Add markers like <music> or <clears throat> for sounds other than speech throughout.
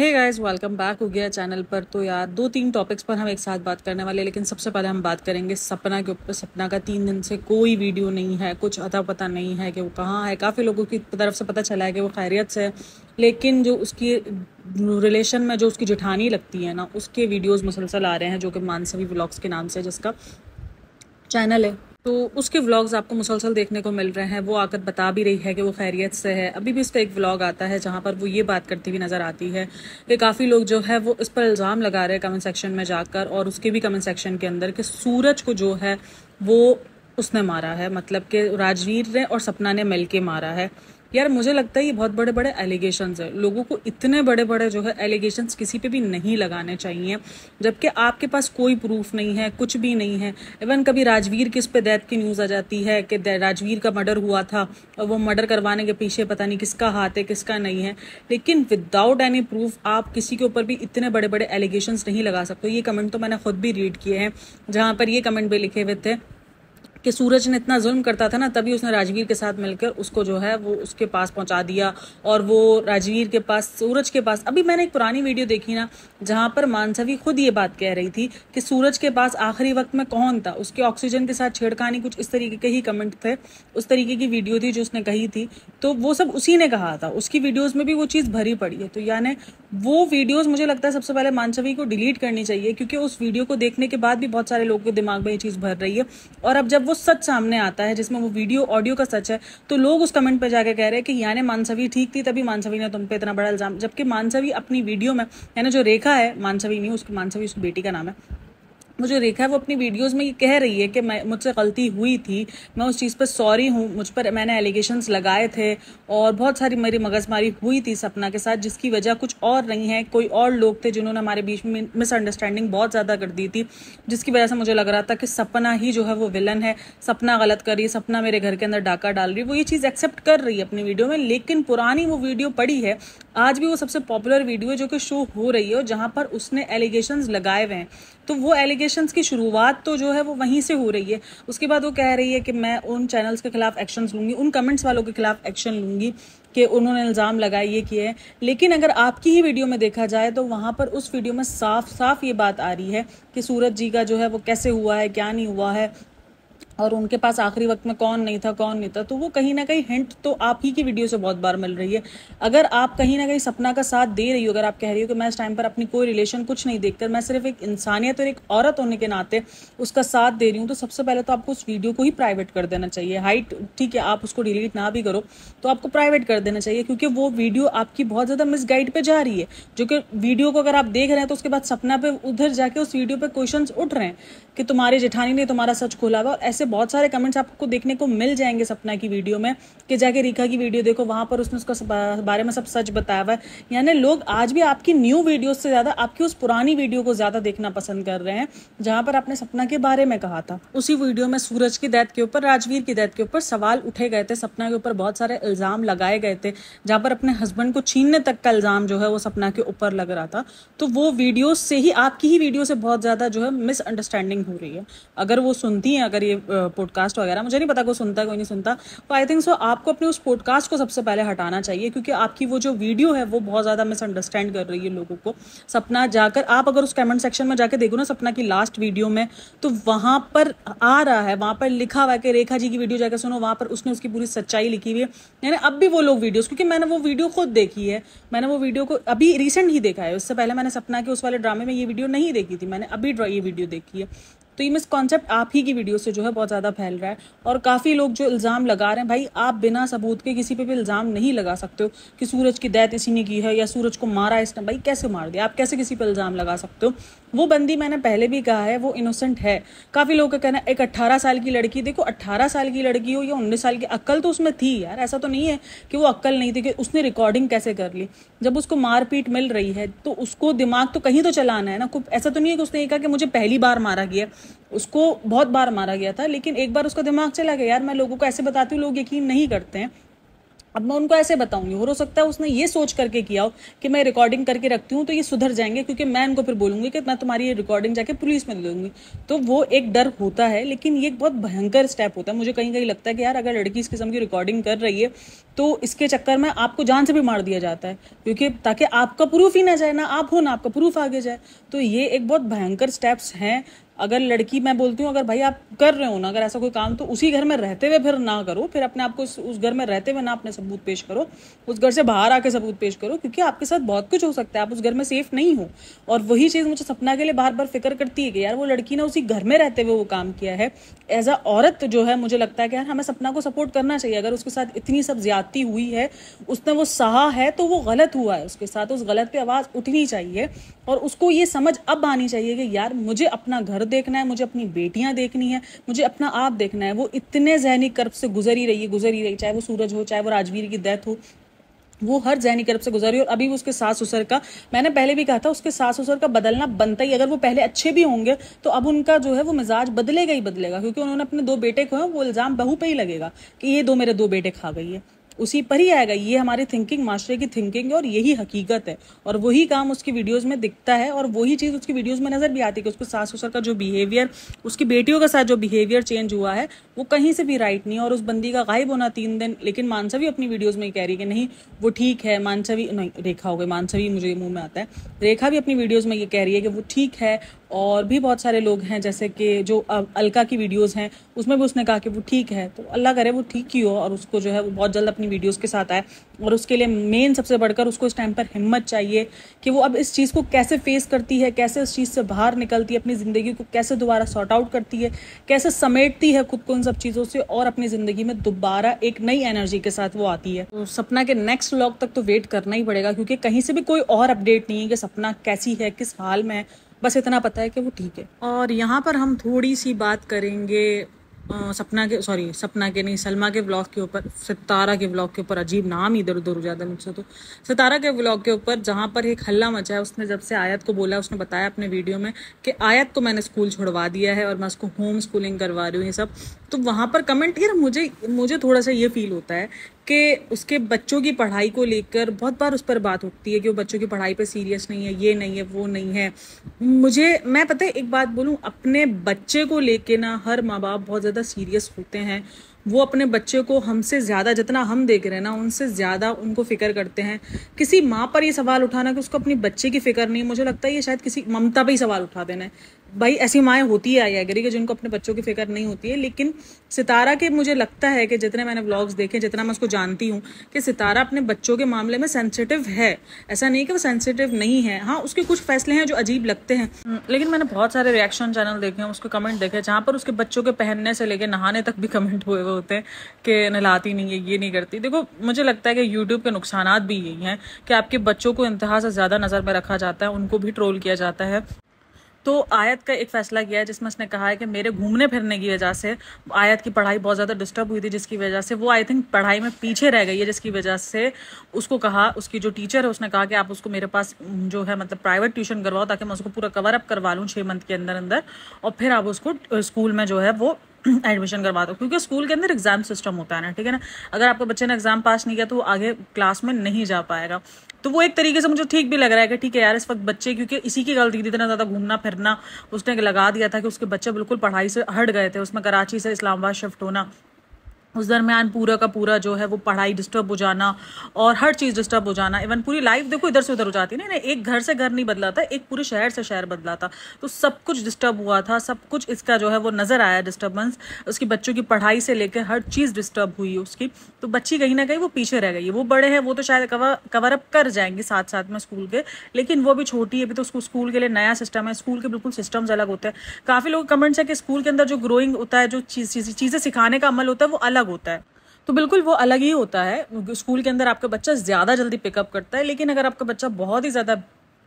hey guys welcome back हो गया channel पर तो यार दो तीन टॉपिक्स पर हम एक साथ बात करने वाले लेकिन सबसे पहले हम बात करेंगे सपना के ऊपर सपना का तीन दिन से कोई वीडियो नहीं है कुछ अता पता नहीं है कि वो कहाँ है काफ़ी लोगों की तरफ से पता चला है कि वो खैरियत से है लेकिन जो उसकी रिलेशन में जो उसकी जिठानी लगती है ना उसके वीडियोज़ मुसलसल आ रहे हैं जो कि मानसवी ब्लॉग्स के नाम से जिसका चैनल है तो उसके व्लॉग्स आपको मुसलसल देखने को मिल रहे हैं वो आकर बता भी रही है कि वो खैरियत से है अभी भी इसका एक व्लॉग आता है जहाँ पर वो ये बात करती हुई नज़र आती है कि काफ़ी लोग जो है वो इस पर इल्ज़ाम लगा रहे हैं कमेंट सेक्शन में जाकर और उसके भी कमेंट सेक्शन के अंदर कि सूरज को जो है वो उसने मारा है मतलब कि राजवीर ने और सपना ने मिल के मारा है यार मुझे लगता है ये बहुत बड़े बड़े एलिगेशन है लोगों को इतने बड़े बड़े जो है एलिगेशन किसी पे भी नहीं लगाने चाहिए जबकि आपके पास कोई प्रूफ नहीं है कुछ भी नहीं है इवन कभी राजवीर किस पे डेथ की न्यूज़ आ जाती है कि राजवीर का मर्डर हुआ था और वो मर्डर करवाने के पीछे पता नहीं किसका हाथ है किसका नहीं है लेकिन विदाउट एनी प्रूफ आप किसी के ऊपर भी इतने बड़े बड़े एलिगेशन नहीं लगा सकते ये कमेंट तो मैंने खुद भी रीड किए हैं जहाँ पर ये कमेंट भी लिखे हुए थे कि सूरज ने इतना जुल्म करता था ना तभी उसने राजवीर के साथ मिलकर उसको जो है वो उसके पास पहुंचा दिया और वो राजवीर के पास सूरज के पास अभी मैंने एक पुरानी वीडियो देखी ना जहाँ पर मानसवी खुद ये बात कह रही थी कि सूरज के पास आखिरी वक्त में कौन था उसके ऑक्सीजन के साथ छेड़खानी कुछ इस तरीके के ही कमेंट थे उस तरीके की वीडियो थी जो उसने कही थी तो वो सब उसी ने कहा था उसकी वीडियोज़ में भी वो चीज़ भरी पड़ी है तो यानी वो वीडियोज़ मुझे लगता है सबसे पहले मानसवी को डिलीट करनी चाहिए क्योंकि उस वीडियो को देखने के बाद भी बहुत सारे लोगों के दिमाग में ये चीज़ भर रही है और अब जब वो सच सामने आता है जिसमें वो वीडियो ऑडियो का सच है तो लोग उस कमेंट पर जाकर कह रहे हैं कि यानी मानसवी ठीक थी तभी मानसवी ने तुम पे इतना बड़ा इल्ज़ाम जबकि मानसवी अपनी वीडियो में यानी जो रेखा है मानसवी नहीं उसकी मानसवी उसकी बेटी का नाम है मुझे रेखा है वो अपनी वीडियोस में ये कह रही है कि मैं मुझसे गलती हुई थी मैं उस चीज़ पर सॉरी हूँ मुझ पर मैंने एलिगेशंस लगाए थे और बहुत सारी मेरी मगजमारी हुई थी सपना के साथ जिसकी वजह कुछ और नहीं है कोई और लोग थे जिन्होंने हमारे बीच में मिसअंडरस्टैंडिंग बहुत ज़्यादा कर दी थी जिसकी वजह से मुझे लग रहा था कि सपना ही जो है वो विलन है सपना गलत कर रही है सपना मेरे घर के अंदर डाका डाल रही है वो ये चीज़ एक्सेप्ट कर रही है अपनी वीडियो में लेकिन पुरानी वो वीडियो पड़ी है आज भी वो सबसे पॉपुलर वीडियो जो कि शो हो रही है और जहाँ पर उसने एलिगेशंस लगाए हुए हैं तो वो एलिगेशंस की शुरुआत तो जो है वो वहीं से हो रही है उसके बाद वो कह रही है कि मैं उन चैनल्स के खिलाफ एक्शन लूँगी उन कमेंट्स वालों के खिलाफ एक्शन लूँगी कि उन्होंने इल्ज़ाम लगाए ये किए हैं लेकिन अगर आपकी ही वीडियो में देखा जाए तो वहाँ पर उस वीडियो में साफ साफ ये बात आ रही है कि सूरज जी का जो है वो कैसे हुआ है क्या नहीं हुआ है और उनके पास आखिरी वक्त में कौन नहीं था कौन नहीं था तो वो कहीं ना कहीं हिंट तो आप ही की वीडियो से बहुत बार मिल रही है अगर आप कहीं ना कहीं सपना का साथ दे रही हो अगर आप कह रही हो कि मैं इस टाइम पर अपनी कोई रिलेशन कुछ नहीं देखकर मैं सिर्फ एक इंसानियत और एक औरत होने के नाते उसका साथ दे रही हूँ तो सबसे पहले तो आपको उस वीडियो को ही प्राइवेट कर देना चाहिए हाइट ठीक है आप उसको डिलीट ना भी करो तो आपको प्राइवेट कर देना चाहिए क्योंकि वो वीडियो आपकी बहुत ज़्यादा मिसगाइड पर जा रही है जो कि वीडियो को अगर आप देख रहे हैं तो उसके बाद सपना पर उधर जाके उस वीडियो पर क्वेश्चन उठ रहे हैं कि तुम्हारे जेठानी ने तुम्हारा सच खोला हुआ ऐसे बहुत सारे कमेंट्स आपको देखने को मिल जाएंगे सपना की वीडियो में कि जाके रीखा की वीडियो देखो वहां पर उसने उसका बारे में सब सच बताया हुआ है यानी लोग आज भी आपकी न्यू वीडियो से ज़्यादा आपकी उस पुरानी वीडियो को ज़्यादा देखना पसंद कर रहे हैं जहां पर आपने सपना के बारे में कहा था उसी वीडियो में सूरज की दैत के ऊपर राजवीर की दैत के ऊपर सवाल उठे गए थे सपना के ऊपर बहुत सारे इल्ज़ाम लगाए गए थे जहां पर अपने हस्बैंड को छीनने तक का इल्ज़ाम जो है वो सपना के ऊपर लग रहा था तो वो वीडियो से ही आपकी ही वीडियो से बहुत ज़्यादा जो है मिसअंडरस्टैंडिंग हो रही है अगर वो सुनती है अगर ये पॉडकास्ट वगैरह मुझे नहीं पता कोई सुनता कोई नहीं सुनता तो आई थिंक सो आपको अपने उस पॉडकास्ट को सबसे पहले हटाना चाहिए क्योंकि आपकी वो जो वीडियो है वो बहुत ज़्यादा मिसअंडरस्टैंड कर रही है लोगों को सपना जाकर आप अगर उस कमेंट सेक्शन में जाकर देखो ना सपना की लास्ट वीडियो में तो वहाँ पर आ रहा है वहाँ पर लिखा हुआ है कि रेखा जी की वीडियो जाकर सुनो वहाँ पर उसने उसकी पूरी सच्चाई लिखी हुई है यानी अब भी वो लोग वीडियोज़ क्योंकि मैंने वो वीडियो खुद देखी है मैंने वो वीडियो को अभी रिसेंट ही देखा है उससे पहले मैंने सपना के उस वाले ड्रामे में ये वीडियो नहीं देखी थी मैंने अभी ये वीडियो देखी है तो ये मिसकॉन्सेप्ट आप ही की वीडियो से जो है बहुत ज़्यादा फैल रहा है और काफ़ी लोग जो इल्ज़ाम लगा रहे हैं भाई आप बिना सबूत के किसी पे भी इल्ज़ाम नहीं लगा सकते हो कि सूरज की दैत इसी ने की है या सूरज को मारा इसने भाई कैसे मार दिया आप कैसे किसी पर इल्ज़ाम लगा सकते हो वो बंदी मैंने पहले भी कहा है वो इनोसेंट है काफ़ी लोगों का कहना है एक अट्ठारह साल की लड़की देखो अट्ठारह साल की लड़की हो या उन्नीस साल की अक्ल तो उसमें थी यार ऐसा तो नहीं है कि वो अक्ल नहीं थी कि उसने रिकॉर्डिंग कैसे कर ली जब उसको मारपीट मिल रही है तो उसको दिमाग तो कहीं तो चलाना है ना ऐसा तो नहीं है कि उसने कहा कि मुझे पहली बार मारा गया उसको बहुत बार मारा गया था लेकिन एक बार उसका दिमाग चला गया यार मैं लोगों को ऐसे बताती हूँ लोग यकीन नहीं करते हैं अब मैं उनको ऐसे बताऊंगी हो सकता है उसने ये सोच करके किया हो कि मैं रिकॉर्डिंग करके रखती हूँ तो ये सुधर जाएंगे क्योंकि मैं उनको फिर बोलूंगी कि मैं तुम्हारी ये रिकॉर्डिंग जाके पुलिस में दे दूंगी तो वो एक डर होता है लेकिन ये एक बहुत भयंकर स्टेप होता है मुझे कहीं कहीं लगता है कि यार अगर लड़की इस किस्म की रिकॉर्डिंग कर रही है तो इसके चक्कर में आपको जान से भी मार दिया जाता है क्योंकि ताकि आपका प्रूफ ही ना जाए ना आप हो ना आपका प्रूफ आगे जाए तो ये एक बहुत भयंकर स्टेप्स हैं अगर लड़की मैं बोलती हूँ अगर भाई आप कर रहे हो ना अगर ऐसा कोई काम तो उसी घर में रहते हुए फिर ना करो फिर अपने आप को उस घर में रहते हुए ना अपने सबूत पेश करो उस घर से बाहर आके सबूत पेश करो क्योंकि आपके साथ बहुत कुछ हो सकता है आप उस घर में सेफ नहीं हो और वही चीज़ मुझे सपना के लिए बार बार फिक्र करती है कि यार वो लड़की ने उसी घर में रहते हुए वो काम किया है एज अ औरत जो है मुझे लगता है कि यार हमें सपना को सपोर्ट करना चाहिए अगर उसके साथ इतनी सब ज्यादती हुई है उसने वो सहा है तो वो गलत हुआ है उसके साथ उस गलत पे आवाज़ उठनी चाहिए और उसको ये समझ अब आनी चाहिए कि यार मुझे अपना घर देखना है मुझे अपनी बेटियां देखनी है मुझे अपना आप देखना है वो इतने जहनी कर्ब से गुजर ही रही है गुजर ही रही चाहे वो सूरज हो चाहे वो राजवीर की डेथ हो वो हर जहनी कर्ब से गुजरी और अभी उसके सास ससुर का मैंने पहले भी कहा था उसके सास ससुर का बदलना बनता ही अगर वो पहले अच्छे भी होंगे तो अब उनका जो है वो मिजाज बदलेगा ही बदलेगा क्योंकि उन्होंने अपने दो बेटे खोए वो इल्ज़ाम बहू पे ही लगेगा कि ये दो मेरे दो बेटे खा गई है उसी पर ही आएगा ये हमारी थिंकिंग मास्टर की थिंकिंग है और यही हकीकत है और वही काम उसकी वीडियोज़ में दिखता है और वही चीज़ उसकी वीडियोज़ में नज़र भी आती है कि उसके सास ससुर का जो बिहेवियर उसकी बेटियों के साथ जो बिहेवियर चेंज हुआ है वो कहीं से भी राइट नहीं है और उस बंदी का गायब होना तीन दिन लेकिन मानसवी अपनी वीडियोज़ में कह रही है कि नहीं वो ठीक है मानसवी नहीं रेखा हो गई मानसवी मुझे मुँह में आता है रेखा भी अपनी वीडियोज़ में ये कह रही है कि वो ठीक है और भी बहुत सारे लोग हैं जैसे कि जो अलका की वीडियोस हैं उसमें भी उसने कहा कि वो ठीक है तो अल्लाह करे वो ठीक ही हो और उसको जो है वो बहुत जल्द अपनी वीडियोस के साथ आए और उसके लिए मेन सबसे बढ़कर उसको इस टाइम पर हिम्मत चाहिए कि वो अब इस चीज़ को कैसे फेस करती है कैसे उस चीज़ से बाहर निकलती है अपनी ज़िंदगी को कैसे दोबारा सॉर्ट आउट करती है कैसे समेटती है खुद को इन सब चीज़ों से और अपनी ज़िंदगी में दोबारा एक नई एनर्जी के साथ वो आती है तो सपना के नेक्स्ट ब्लॉग तक तो वेट करना ही पड़ेगा क्योंकि कहीं से भी कोई और अपडेट नहीं है कि सपना कैसी है किस हाल में है बस इतना पता है कि वो ठीक है और यहाँ पर हम थोड़ी सी बात करेंगे आ, सपना के सॉरी सपना के नहीं सलमा के ब्लॉग के ऊपर सितारा के ब्लॉग के ऊपर अजीब नाम इधर उधर हो जाता है मुझसे तो सितारा के ब्लॉग के ऊपर जहाँ पर एक हल्ला मचा है उसने जब से आयत को बोला उसने बताया अपने वीडियो में कि आयत को मैंने स्कूल छोड़वा दिया है और मैं उसको होम स्कूलिंग करवा रही हूँ ये सब तो वहाँ पर कमेंट यार मुझे मुझे थोड़ा सा ये फील होता है के उसके बच्चों की पढ़ाई को लेकर बहुत बार उस पर बात उठती है कि वो बच्चों की पढ़ाई पर सीरियस नहीं है ये नहीं है वो नहीं है मुझे मैं पता है एक बात बोलूँ अपने बच्चे को लेके ना हर माँ बाप बहुत ज़्यादा सीरियस होते हैं वो अपने बच्चे को हमसे ज़्यादा जितना हम देख रहे हैं ना उनसे ज़्यादा उनको फ़िक्र करते हैं किसी माँ पर ये सवाल उठाना कि उसको अपने बच्चे की फ़िक्र नहीं मुझे लगता है ये शायद किसी ममता पर ही सवाल उठा देना है भाई ऐसी माएँ होती है आई एग्री कि जिनको अपने बच्चों की फिक्र नहीं होती है लेकिन सितारा के मुझे लगता है कि जितने मैंने ब्लॉग्स देखे जितना मैं उसको जानती हूँ कि सितारा अपने बच्चों के मामले में सेंसिटिव है ऐसा नहीं कि वो सेंसिटिव नहीं है हाँ उसके कुछ फैसले हैं जो अजीब लगते हैं हम्म, लेकिन मैंने बहुत सारे रिएक्शन चैनल देखे हैं उसके कमेंट देखे जहाँ पर उसके बच्चों के पहनने से लेकर नहाने तक भी कमेंट हुए हुए होते हैं कि नहलाती नहीं है ये नहीं करती देखो मुझे लगता है कि यूट्यूब के नुकसान भी यही हैं कि आपके बच्चों को इंतहा से ज़्यादा नज़र में रखा जाता है उनको भी ट्रोल किया जाता है तो आयत का एक फैसला किया है जिसमें उसने कहा है कि मेरे घूमने फिरने की वजह से आयत की पढ़ाई बहुत ज़्यादा डिस्टर्ब हुई थी जिसकी वजह से वो आई थिंक पढ़ाई में पीछे रह गई है जिसकी वजह से उसको कहा उसकी जो टीचर है उसने कहा कि आप उसको मेरे पास जो है मतलब प्राइवेट ट्यूशन करवाओ ताकि मैं उसको पूरा कवर अप करवा लूँ छः मंथ के अंदर अंदर और फिर आप उसको स्कूल में जो है वो एडमिशन <clears throat> करवा दो क्योंकि स्कूल के अंदर एग्जाम सिस्टम होता है ना ठीक है ना अगर आपके बच्चे ने एग्जाम पास नहीं किया तो वो आगे क्लास में नहीं जा पाएगा तो वो एक तरीके से मुझे ठीक भी लग रहा है कि ठीक है यार इस वक्त बच्चे क्योंकि इसी की गलती थी इतना ज़्यादा घूमना फिरना उसने लगा दिया था कि उसके बच्चे बिल्कुल पढ़ाई से हट गए थे उसमें कराची से इस्लामाबाद शिफ्ट होना उस दरमियान पूरा का पूरा जो है वो पढ़ाई डिस्टर्ब हो जाना और हर चीज़ डिस्टर्ब हो जाना इवन पूरी लाइफ देखो इधर से उधर हो जाती है ना एक घर से घर नहीं बदला था एक पूरे शहर से शहर बदला था तो सब कुछ डिस्टर्ब हुआ था सब कुछ इसका जो है वो नज़र आया डिस्टर्बेंस उसकी बच्चों की पढ़ाई से लेकर हर चीज़ डिस्टर्ब हुई उसकी तो बच्ची कहीं ना कहीं वो पीछे रह गई वो बड़े हैं वो तो शायद कवर कवर अप कर जाएंगे साथ साथ में स्कूल के लेकिन वो भी छोटी है अभी तो उसको स्कूल के लिए नया सिस्टम है स्कूल के बिल्कुल सिस्टम्स अलग होते हैं काफ़ी लोग कमेंट्स है कि स्कूल के अंदर जो ग्रोइंग होता है जो चीज़ें सिखाने का अमल होता है वो अलग अलग होता है तो बिल्कुल वो अलग ही होता है स्कूल के अंदर आपका बच्चा ज़्यादा जल्दी पिकअप करता है लेकिन अगर आपका बच्चा बहुत ही ज़्यादा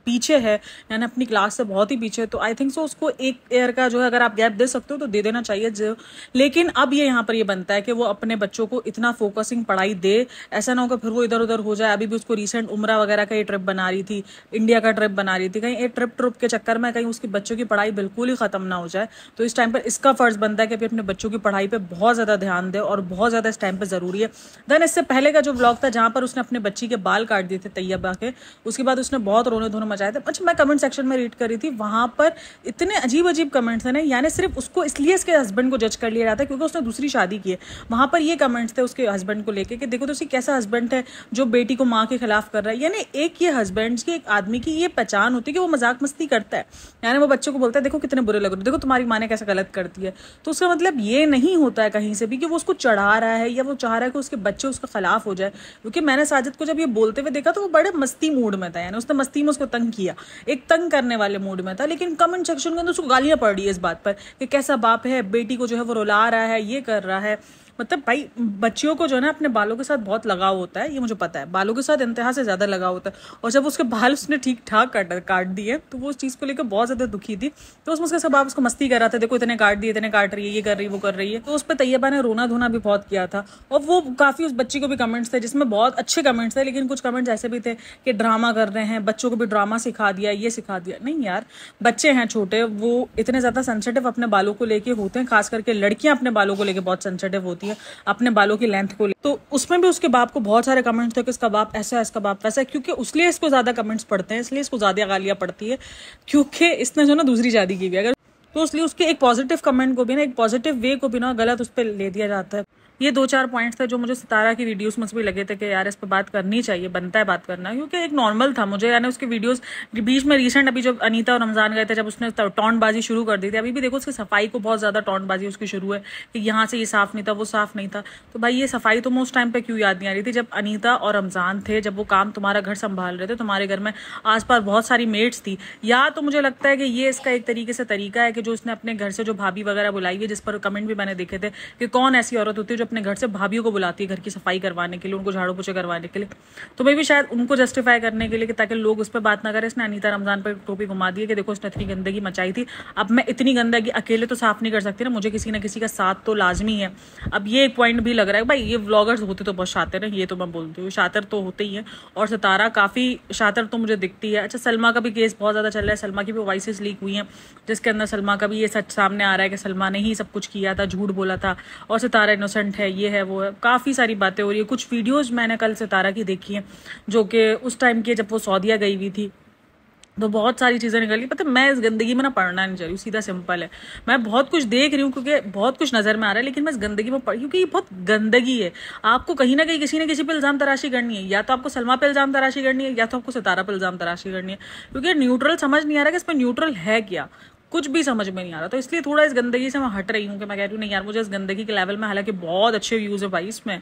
पीछे है यानी अपनी क्लास से बहुत ही पीछे है तो आई थिंक सो उसको एक ईयर का जो है अगर आप गैप दे सकते हो तो दे देना चाहिए जो लेकिन अब ये यहाँ पर ये बनता है कि वो अपने बच्चों को इतना फोकसिंग पढ़ाई दे ऐसा ना हो कि फिर वो इधर उधर हो जाए अभी भी उसको रिसेंट उम्र वगैरह का ये ट्रिप बना रही थी इंडिया का ट्रिप बना रही थी कहीं ये ट्रिप ट्रिप के चक्कर में कहीं उसके बच्चों की पढ़ाई बिल्कुल ही ख़त्म ना हो जाए तो इस टाइम पर इसका फ़र्ज़ बनता है कि अभी अपने बच्चों की पढ़ाई पर बहुत ज़्यादा ध्यान दे और बहुत ज़्यादा इस टाइम पर ज़रूरी है देन इससे पहले का जो ब्लॉग था जहाँ पर उसने अपने बच्ची के बाल काट दिए थे तैयबा के उसके बाद उसने बहुत रोने धोने समझ आया था अच्छा मैं कमेंट सेक्शन में रीड कर रही थी वहाँ पर इतने अजीब अजीब कमेंट्स थे ना यानी सिर्फ उसको इसलिए इसके हस्बैंड को जज कर लिया जाता है क्योंकि उसने दूसरी शादी की है वहाँ पर ये कमेंट्स थे उसके हस्बैंड को लेकर कि देखो तो उसकी कैसा हस्बैंड है जो बेटी को माँ के खिलाफ कर रहा है यानी एक ये हस्बैंड की एक आदमी की ये पहचान होती है कि वो मजाक मस्ती करता है यानी वो बच्चों को बोलता है देखो कितने बुरे लग रहे देखो तुम्हारी माँ ने कैसा गलत करती है तो उसका मतलब ये नहीं होता है कहीं से भी कि वो उसको चढ़ा रहा है या वो चाह रहा है कि उसके बच्चे उसके खिलाफ हो जाए क्योंकि मैंने साजिद को जब ये बोलते हुए देखा तो वो बड़े मस्ती मूड में था यानी उसने मस्ती में उसको तंग तंग किया एक तंग करने वाले मूड में था लेकिन कमेंट सेक्शन के अंदर उसको गालियां पड़ रही है इस बात पर कि कैसा बाप है बेटी को जो है वो रुला रहा है ये कर रहा है मतलब भाई बच्चियों को जो है ना अपने बालों के साथ बहुत लगाव होता है ये मुझे पता है बालों के साथ इंतहा से ज़्यादा लगाव होता है और जब उसके बाल उसने ठीक ठाक काट काट दिए तो वो उस चीज़ को लेकर बहुत ज़्यादा दुखी थी तो उसमें उसके सब आप उसको मस्ती कर रहा था देखो इतने काट दिए इतने काट रही है ये कर रही है वो कर रही है तो उस पर तैयबा ने रोना धोना भी बहुत किया था और वो काफ़ी उस बच्ची को भी कमेंट्स थे जिसमें बहुत अच्छे कमेंट्स थे लेकिन कुछ कमेंट्स ऐसे भी थे कि ड्रामा कर रहे हैं बच्चों को भी ड्रामा सिखा दिया ये सिखा दिया नहीं यार बच्चे हैं छोटे वो इतने ज़्यादा सेंसिटिव अपने बालों को लेके होते हैं खास करके लड़कियां अपने बालों को लेके बहुत सेंसिटिव होती होती है अपने बालों की लेंथ को ले तो उसमें भी उसके बाप को बहुत सारे कमेंट्स थे कि इसका बाप ऐसा है इसका बाप वैसा है क्योंकि उसलिए इसको ज़्यादा कमेंट्स पड़ते हैं इसलिए इसको ज़्यादा गालियाँ पड़ती है क्योंकि इसने जो ना दूसरी शादी की भी अगर तो इसलिए उसके एक पॉजिटिव कमेंट को भी ना एक पॉजिटिव वे को भी ना गलत उस पर ले दिया जाता है ये दो चार पॉइंट्स थे जो मुझे सितारा की वीडियोस में भी लगे थे कि यार इस पर बात करनी चाहिए बनता है बात करना क्योंकि एक नॉर्मल था मुझे यानी उसके वीडियोस बीच में रिसेंट अभी जब अनीता और रमजान गए थे जब उसने टॉन्टबाजी शुरू कर दी थी अभी भी देखो उसकी सफाई को बहुत ज़्यादा टॉन्टबाजी उसकी शुरू है कि यहाँ से ये साफ नहीं था वो साफ नहीं था तो भाई ये सफाई तो मैं उस टाइम पर क्यों याद नहीं आ रही थी जब अनीता और रमजान थे जब वो काम तुम्हारा घर संभाल रहे थे तो तुम्हारे घर में आसपास बहुत सारी मेड्स थी या तो मुझे लगता है कि ये इसका एक तरीके से तरीका है कि जो उसने अपने घर से जो भाभी वगैरह बुलाई है जिस पर कमेंट भी मैंने देखे थे कि कौन ऐसी औरत होती है जो अपने घर से भाभीियों को बुलाती है घर की सफाई करवाने के लिए उनको झाड़ू पोछे करवाने के लिए तो मे भी शायद उनको जस्टिफाई करने के लिए कि ताकि लोग उस पर बात ना करें इसने अनीता रमजान पर टोपी घुमा दी है कि देखो उसने इतनी गंदगी मचाई थी अब मैं इतनी गंदगी अकेले तो साफ नहीं कर सकती ना मुझे किसी ना किसी का साथ तो लाजमी है अब ये एक पॉइंट भी लग रहा है भाई ये व्लॉगर्स होते तो बहुत शातर हैं ये तो मैं बोलती हूँ शातर तो होते ही हैं और सितारा काफ़ी शातर तो मुझे दिखती है अच्छा सलमा का भी केस बहुत ज़्यादा चल रहा है सलमा की भी वॉइस लीक हुई हैं जिसके अंदर सलमा का भी ये सच सामने आ रहा है कि सलमा ने ही सब कुछ किया था झूठ बोला था और सितारा इनोसेंट इम्प्रूवमेंट है ये है वो है काफ़ी सारी बातें हो रही है कुछ वीडियोज़ मैंने कल सितारा की देखी हैं जो कि उस टाइम की जब वो सऊदिया गई हुई थी तो बहुत सारी चीज़ें गई पता मैं इस गंदगी में ना पढ़ना नहीं चाह रही सीधा सिंपल है मैं बहुत कुछ देख रही हूँ क्योंकि बहुत कुछ नज़र में आ रहा है लेकिन मैं इस गंदगी में पढ़ क्योंकि ये बहुत गंदगी है आपको कहीं ना कहीं किसी ना किसी पे इल्ज़ाम तराशी करनी है या तो आपको सलमा पे इल्ज़ाम तराशी करनी है या तो आपको सितारा पर इल्ज़ाम तराशी करनी है क्योंकि न्यूट्रल समझ नहीं आ रहा कि इस पर न्यूट्रल है क्या कुछ भी समझ में नहीं आ रहा तो इसलिए थोड़ा इस गंदगी से मैं हट रही हूँ कि मैं कह रही हूँ नहीं यार मुझे इस गंदगी के लेवल में हालांकि बहुत अच्छे व्यूज़ है भाई इसमें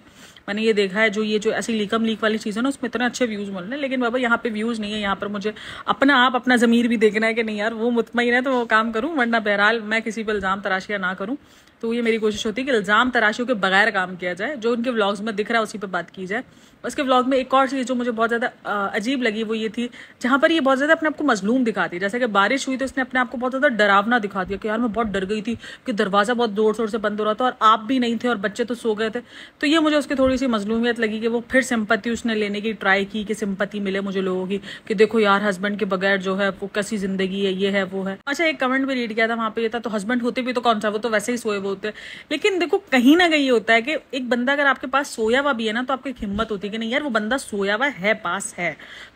मैंने ये देखा है जो ये जो ऐसी लीकम लीक वाली चीज़ है ना उसमें इतने अच्छे व्यूज़ मिल रहे हैं लेकिन बाबा यहाँ पे व्यूज़ नहीं है यहाँ पर मुझे अपना आप अपना ज़मीर भी देखना है कि नहीं यार वो मुतमिन है तो वो काम करूँ वरना बहरहाल मैं किसी पर इल्ज़ाम तराशिया ना करूँ तो ये मेरी कोशिश होती है कि इल्ज़ाम तराशियों के बगैर काम किया जाए जो उनके व्लॉग्स में दिख रहा है उसी पर बात की जाए उसके व्लॉग में एक और चीज़ जो मुझे बहुत ज़्यादा अजीब लगी वो ये थी जहाँ पर ये बहुत ज़्यादा अपने आपको मजलूम दिखाती है जैसे कि बारिश हुई तो इसने अपने आपको बहुत ज़्यादा डरावना दिखा दिया कि यार मैं बहुत डर गई थी कि दरवाज़ा बहुत ज़ोर शोर से बंद हो रहा था और आप भी नहीं थे और बच्चे तो सो गए थे तो ये मुझे उसकी थोड़ी सी मजलूमियत लगी कि वो फिर सिंपत्ति उसने लेने की ट्राई की कि सिंपत्ति मिले मुझे लोगों की कि देखो यार हस्बैंड के बगैर जो है वो कैसी ज़िंदगी है ये है वो है अच्छा एक कमेंट भी रीड किया था वहाँ पे ये था तो हस्बैंड होते भी तो कौन सा वो तो वैसे ही सोए वो होते हैं लेकिन देखो कहीं ना कहीं होता है कि एक बंदा अगर आपके पास सोया हुआ भी है ना तो आपकी हिम्मत होती है कि नहीं यार वो बंदा सोया हुआ है पास है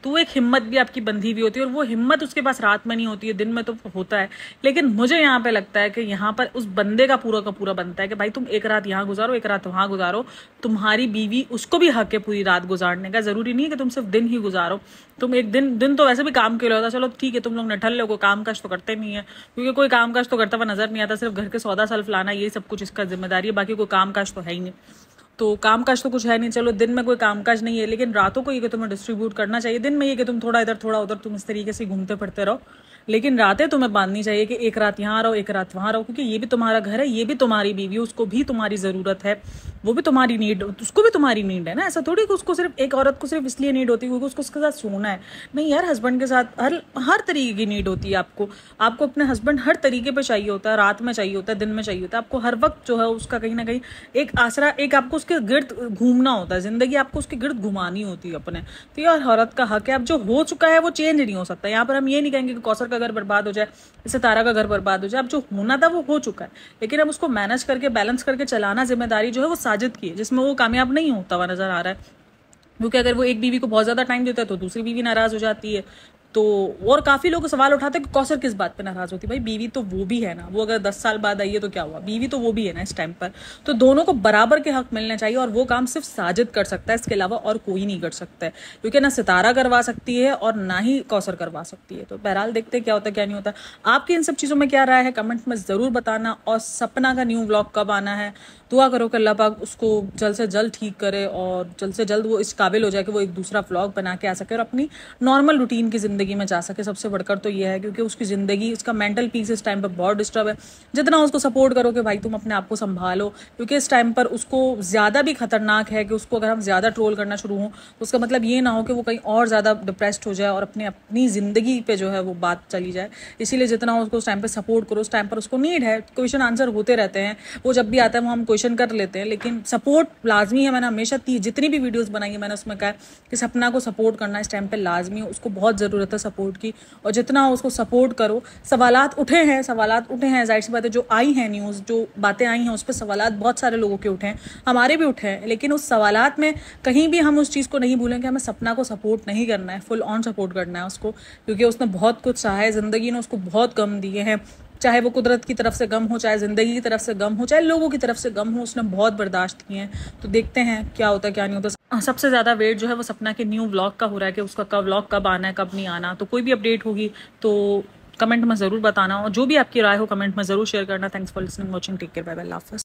तो वो एक हिम्मत भी आपकी बंधी हुई होती है और वो हिम्मत उसके पास रात में नहीं होती है दिन में तो होता है लेकिन मुझे यहाँ पे लगता है कि यहाँ पर उस बंदे का पूरा का पूरा बनता है कि भाई तुम एक रात यहाँ गुजारो एक रात वहां गुजारो तुम्हारी बीवी उसको भी हक है पूरी रात गुजारने का जरूरी नहीं है कि तुम सिर्फ दिन ही गुजारो तुम एक दिन दिन तो वैसे भी काम के लिए होता चलो ठीक है तुम लोग नठल लोगों काम काज तो करते नहीं है क्योंकि कोई काम काज तो करता हुआ नजर नहीं आता सिर्फ घर के सौदा सल्फ लाना ये ये सब कुछ इसका जिम्मेदारी है बाकी कोई काम काज तो है ही नहीं तो काम काज तो कुछ है नहीं चलो दिन में कोई काम काज नहीं है लेकिन रातों को ये कि तुम्हें डिस्ट्रीब्यूट करना चाहिए दिन में ये कि तुम थोड़ा इधर थोड़ा उधर तुम इस तरीके से घूमते फिरते रहो लेकिन रातें तुम्हें बांधनी चाहिए कि एक रात यहाँ रहो एक रात वहाँ रहो क्योंकि ये भी तुम्हारा घर है ये भी तुम्हारी बीवी उसको भी तुम्हारी ज़रूरत है वो भी तुम्हारी नीड उसको भी तुम्हारी नीड है ना ऐसा थोड़ी कि उसको सिर्फ एक औरत को सिर्फ इसलिए नीड होती है क्योंकि उसको उसके साथ सोना है नहीं यार हस्बैंड के साथ हर हर तरीके की नीड होती है आपको आपको अपने हस्बैंड हर तरीके पर चाहिए होता है रात में चाहिए होता है दिन में चाहिए होता है आपको हर वक्त जो है उसका कहीं ना कहीं एक आसरा एक आपको उसके गिर्द घूमना होता है ज़िंदगी आपको उसके गिर्द घुमानी होती है अपने तो यार औरत का हक है अब जो हो चुका है वो चेंज नहीं हो सकता यहाँ पर हम ये नहीं कहेंगे कि कौसर का घर बर्बाद हो जाए इससे तारा का घर बर्बाद हो जाए अब जो होना था वो हो चुका है लेकिन अब उसको मैनेज करके बैलेंस करके चलाना जिम्मेदारी जो है वो साजिद की है जिसमें वो कामयाब नहीं होता हुआ नजर आ रहा है क्योंकि अगर वो एक बीवी को बहुत ज़्यादा टाइम देता है तो दूसरी बीवी नाराज़ हो जाती है तो और काफ़ी लोग सवाल उठाते हैं कि कौसर किस बात पे नाराज़ होती है भाई बीवी तो वो भी है ना वो अगर दस साल बाद आई है तो क्या हुआ बीवी तो वो भी है ना इस टाइम पर तो दोनों को बराबर के हक मिलने चाहिए और वो काम सिर्फ साजिद कर सकता है इसके अलावा और कोई नहीं कर सकता है क्योंकि ना सितारा करवा सकती है और ना ही कौसर करवा सकती है तो बहरहाल देखते क्या होता है क्या नहीं होता आपकी इन सब चीज़ों में क्या राय है कमेंट्स में ज़रूर बताना और सपना का न्यू ब्लॉग कब आना है दुआ करो कि अल्लाह पाक उसको जल्द से जल्द ठीक करे और जल्द से जल्द वो इस काबिल हो जाए कि वो एक दूसरा ब्लॉग बना के आ सके और अपनी नॉर्मल रूटीन की ज़िंदगी ज़िंदगी में जा सके सबसे बढ़कर तो ये है क्योंकि उसकी ज़िंदगी उसका मेंटल पीस इस टाइम पर बहुत डिस्टर्ब है जितना उसको सपोर्ट करो कि भाई तुम अपने आप को संभालो क्योंकि इस टाइम पर उसको ज़्यादा भी खतरनाक है कि उसको अगर हम ज़्यादा ट्रोल करना शुरू हों तो उसका मतलब ये ना हो कि वो कहीं और ज़्यादा डिप्रेस्ड हो जाए और अपने अपनी ज़िंदगी पर जो है वो बात चली जाए इसीलिए जितना उसको उस टाइम पर सपोर्ट करो उस टाइम पर उसको नीड है क्वेश्चन आंसर होते रहते हैं वो जब भी आता है वो हम क्वेश्चन कर लेते हैं लेकिन सपोर्ट लाजमी है मैंने हमेशा जितनी भी वीडियोज़ बनाई है मैंने उसमें कहा कि सपना को सपोर्ट करना इस टाइम पर लाजमी है उसको बहुत ज़रूरत है बेहतर सपोर्ट की और जितना उसको सपोर्ट करो सवाल उठे हैं सवाल उठे हैं जाहिर सी बातें जो आई हैं न्यूज़ जो बातें आई हैं उस पर सवाल बहुत सारे लोगों के उठे हैं हमारे भी उठे हैं लेकिन उस सवाल में कहीं भी हम उस चीज़ को नहीं भूलें कि हमें सपना को सपोर्ट नहीं करना है फुल ऑन सपोर्ट करना है उसको क्योंकि उसने बहुत कुछ सहा है ज़िंदगी ने उसको बहुत कम दिए हैं चाहे वो कुदरत की तरफ से गम हो चाहे ज़िंदगी की तरफ से गम हो चाहे लोगों की तरफ से गम हो उसने बहुत बर्दाश्त किए हैं तो देखते हैं क्या होता है क्या नहीं होता हाँ, सबसे ज़्यादा वेट जो है वो सपना के न्यू ब्लॉग का हो रहा है कि उसका कब ब्लॉग कब आना है कब नहीं आना तो कोई भी अपडेट होगी तो कमेंट में ज़रूर बताना और जो भी आपकी राय हो कमेंट में ज़रूर शेयर करना thanks for listening watching take care bye bye laugh